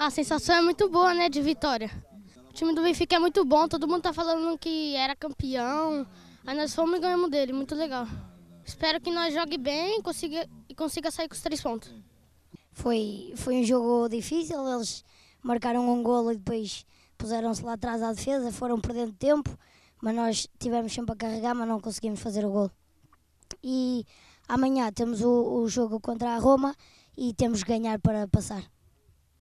A sensação é muito boa, né, de vitória. O time do Benfica é muito bom, todo mundo tá falando que era campeão. Aí nós fomos e ganhamos dele, muito legal. Espero que nós jogue bem e consiga, e consiga sair com os três pontos. Foi, foi um jogo difícil, eles marcaram um golo e depois puseram-se lá atrás à defesa, foram perdendo tempo, mas nós tivemos sempre a carregar, mas não conseguimos fazer o golo. E amanhã temos o, o jogo contra a Roma e temos que ganhar para passar.